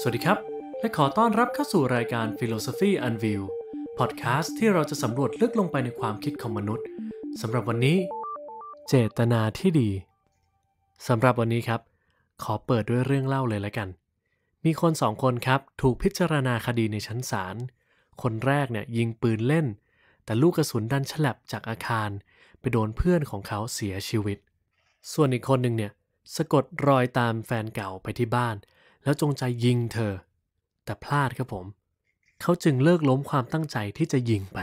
สวัสดีครับ และขอต้อนรับเข้าสู่รายการ Philosophy Unveil พอดแคสต์ที่เราจะสำรวจลึกลงไปในความคิดของมนุษย์ สำหรับวันนี้ เจตนาที่ดี สำหรับวันนี้ครับ ขอเปิดด้วยเรื่องเล่าเลยละกัน มีคนสองคนครับถูกพิจารณาคดีในชั้นศาลคนแรกเนี่ยยิงปืนเล่น แต่ลูกกระสุนดันฉลับจากอาคาร ไปโดนเพื่อนของเขาเสียชีวิต ส่วนอีกคนหนึ่งเนี่ยสะกดรอยตามแฟนเก่าไปที่บ้านแล้วจงใจยิงเธอ แต่พลาดครับผม เขาจึงเลิกล้มความตั้งใจที่จะยิงไป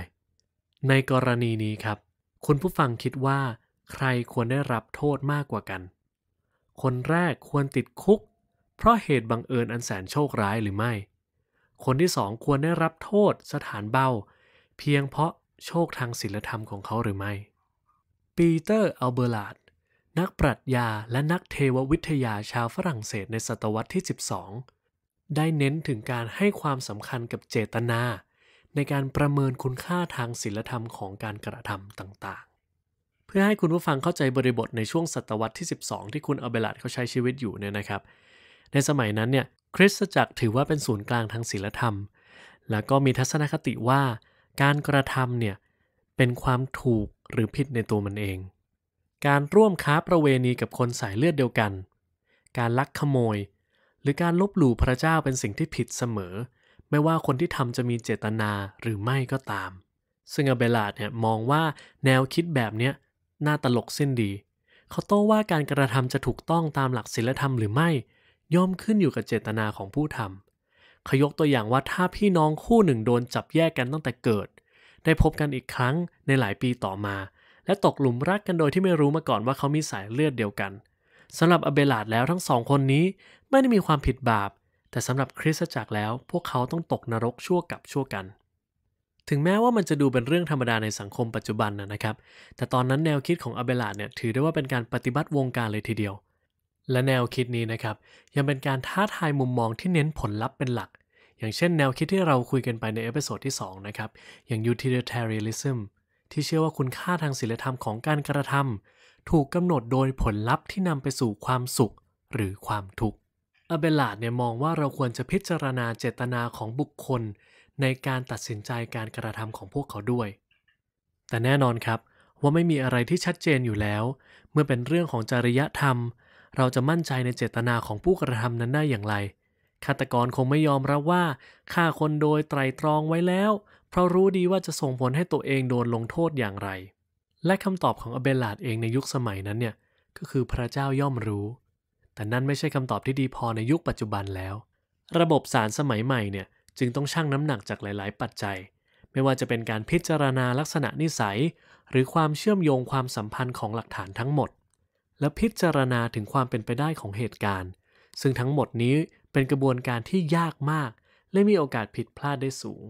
ในกรณีนี้ครับ คุณผู้ฟังคิดว่า ใครควรได้รับโทษมากกว่ากัน คนแรกควรติดคุก เพราะเหตุบังเอิญอันแสนโชคร้ายหรือไม่ คนที่สองควรได้รับโทษสถานเบาเพียงเพราะโชคทางศีลธรรมของเขาหรือไม่ปีเตอร์อัลเบอร์ลาดนักปรัชญาและนักเทววิทยาชาวฝรั่งเศสในศตวรรษที่ 12 ได้เน้นถึงการให้ความสำคัญกับเจตนา ในการประเมินคุณค่าทางศิลธรรมของการกระทำต่างๆ เพื่อให้คุณผู้ฟังเข้าใจบริบทในช่วงศตวรรษที่ 12 ที่คุณอเบลัดเขาใช้ชีวิตอยู่เนี่ยนะครับ ในสมัยนั้นเนี่ยคริสตจักรถือว่าเป็นศูนย์กลางทางศิลธรรม แล้วก็มีทัศนคติว่า การกระทำเนี่ยเป็นความถูกหรือผิดในตัวมันเองการร่วมค้าประเวณีกับคนสายเลือดเดียวกัน การลักขโมย หรือการลบหลู่พระเจ้าเป็นสิ่งที่ผิดเสมอ ไม่ว่าคนที่ทำจะมีเจตนาหรือไม่ก็ตามซึ่งอเบลาดเนี่ยมองว่าแนวคิดแบบนี้น่าตลกเส้นดีเขาโต้ว่าการกระทำจะถูกต้องตามหลักศีลธรรมหรือไม่ ย่อมขึ้นอยู่กับเจตนาของผู้ทำเขายกตัวอย่างว่าถ้าพี่น้องคู่หนึ่งโดนจับแยกกันตั้งแต่เกิด ได้พบกันอีกครั้งในหลายปีต่อมาและตกหลุมรักกันโดยที่ไม่รู้มาก่อนว่าเขามีสายเลือดเดียวกันสำหรับ อเบลาดแล้วทั้งสองคนนี้ไม่ได้มีความผิดบาป แต่สำหรับคริสตจักรแล้ว พวกเขาต้องตกนรกชั่วกับชั่วกัน ถึงแม้ว่ามันจะดูเป็นเรื่องธรรมดาในสังคมปัจจุบันนะครับ แต่ตอนนั้นแนวคิดของ อเบลาดเนี่ยถือได้ว่าเป็นการปฏิบัติวงการเลยทีเดียว และแนวคิดนี้นะครับยังเป็นการท้าทายมุมมองที่เน้นผลลัพธ์เป็นหลักอย่างเช่นแนวคิดที่เราคุยกันไปในเอพิโซดที่2นะครับอย่าง utilitarianism ที่เชื่อว่าคุณค่าทางศีลธรรมของการกระทำถูกกำหนดโดยผลลัพธ์ที่นำไปสู่ความสุขหรือความทุกข์ อเบลาดเนี่ยมองว่าเราควรจะพิจารณาเจตนาของบุคคล ในการตัดสินใจการกระทำของพวกเขาด้วย แต่แน่นอนครับว่าไม่มีอะไรที่ชัดเจนอยู่แล้ว เมื่อเป็นเรื่องของจริยธรรม เราจะมั่นใจในเจตนาของผู้กระทำนั้นได้อย่างไรฆาตกรคงไม่ยอมรับว่าฆ่าคนโดยไตรตรองไว้แล้ว เพราะรู้ดีว่าจะส่งผลให้ตัวเองโดนลงโทษอย่างไร และคำตอบของอเบลาดเองในยุคสมัยนั้นเนี่ย ก็คือพระเจ้าย่อมรู้ แต่นั่นไม่ใช่คำตอบที่ดีพอในยุคปัจจุบันแล้ว ระบบศาลสมัยใหม่เนี่ย จึงต้องชั่งน้ำหนักจากหลาย ๆ ปัจจัย ไม่ว่าจะเป็นการพิจารณาลักษณะนิสัย หรือความเชื่อมโยงความสัมพันธ์ของหลักฐานทั้งหมด และพิจารณาถึงความเป็นไปได้ของเหตุการณ์ ซึ่งทั้งหมดนี้เป็นกระบวนการที่ยากมาก และมีโอกาสผิดพลาดได้สูง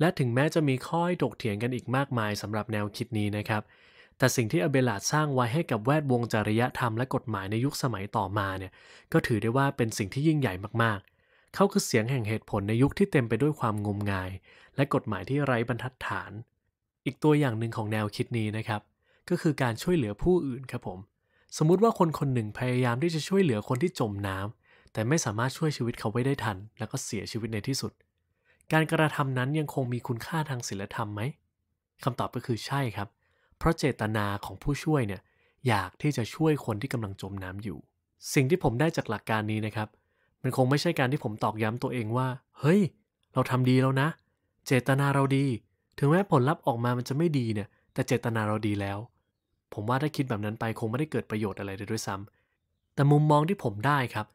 และถึงแม้จะมีข้อถกเถียงกันอีกมากมายสำหรับแนวคิดนี้นะครับ แต่สิ่งที่อเบลาดสร้างไว้ให้กับแวดวงจริยธรรม และกฎหมายในยุคสมัยต่อมาเนี่ย ก็ถือได้ว่าเป็นสิ่งที่ยิ่งใหญ่มากๆ เขาคือเสียงแห่งเหตุผลในยุคที่เต็มไปด้วยความงมงาย และกฎหมายที่ไร้บรรทัดฐาน อีกตัวอย่างหนึ่งของแนวคิดนี้นะครับ ก็คือการช่วยเหลือผู้อื่นครับผม สมมุติว่าคนคนหนึ่งพยายามที่จะช่วยเหลือคนที่จมน้ำแต่ไม่สามารถช่วยชีวิตเขาไว้ได้ทัน แล้วก็เสียชีวิตในที่สุด การกระทำนั้นยังคงมีคุณค่าทางศีลธรรมไหมคำตอบก็คือใช่ครับ เพราะเจตนาของผู้ช่วยเนี่ย อยากที่จะช่วยคนที่กำลังจมน้ำอยู่ สิ่งที่ผมได้จากหลักการนี้นะครับ มันคงไม่ใช่การที่ผมตอกย้ำตัวเองว่า เฮ้ย เราทำดีแล้วนะ เจตนาเราดี ถึงแม้ผลลัพธ์ออกมามันจะไม่ดีเนี่ย แต่เจตนาเราดีแล้ว ผมว่าถ้าคิดแบบนั้นไปคงไม่ได้เกิดประโยชน์อะไรเลยด้วยซ้ำ แต่มุมมองที่ผมได้ครับ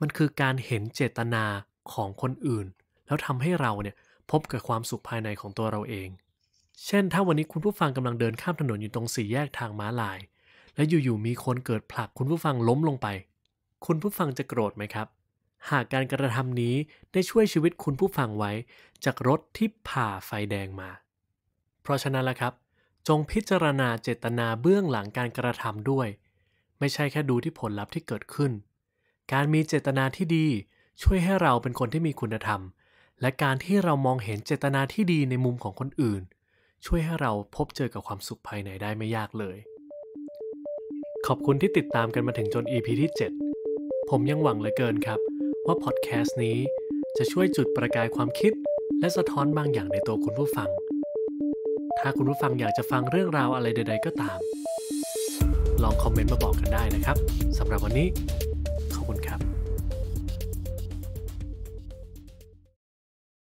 มันคือการเห็นเจตนาของคนอื่น แล้วทำให้เราเนี่ยพบกับความสุขภายในของตัวเราเอง เช่นถ้าวันนี้คุณผู้ฟังกำลังเดินข้ามถนนอยู่ตรงสี่แยกทางม้าลาย และอยู่ๆมีคนเกิดผลักคุณผู้ฟังล้มลงไป คุณผู้ฟังจะโกรธไหมครับ หากการกระทำนี้ได้ช่วยชีวิตคุณผู้ฟังไว้ จากรถที่ผ่าไฟแดงมา เพราะฉะนั้นละครับ จงพิจารณาเจตนาเบื้องหลังการกระทำด้วย ไม่ใช่แค่ดูที่ผลลัพธ์ที่เกิดขึ้นการมีเจตนาที่ดีช่วยให้เราเป็นคนที่มีคุณธรรม และการที่เรามองเห็นเจตนาที่ดีในมุมของคนอื่น ช่วยให้เราพบเจอกับความสุขภายในได้ไม่ยากเลย ขอบคุณที่ติดตามกันมาถึงจน EP ที่ 7 ผมยังหวังเหลือเกินครับ ว่า พอดแคสต์นี้จะช่วยจุดประกายความคิด และสะท้อนบางอย่างในตัวคุณผู้ฟัง ถ้าคุณผู้ฟังอยากจะฟังเรื่องราวอะไรใดๆก็ตาม ลองคอมเมนต์มาบอกกันได้นะครับสำหรับวันนี้ขอบคุณครับ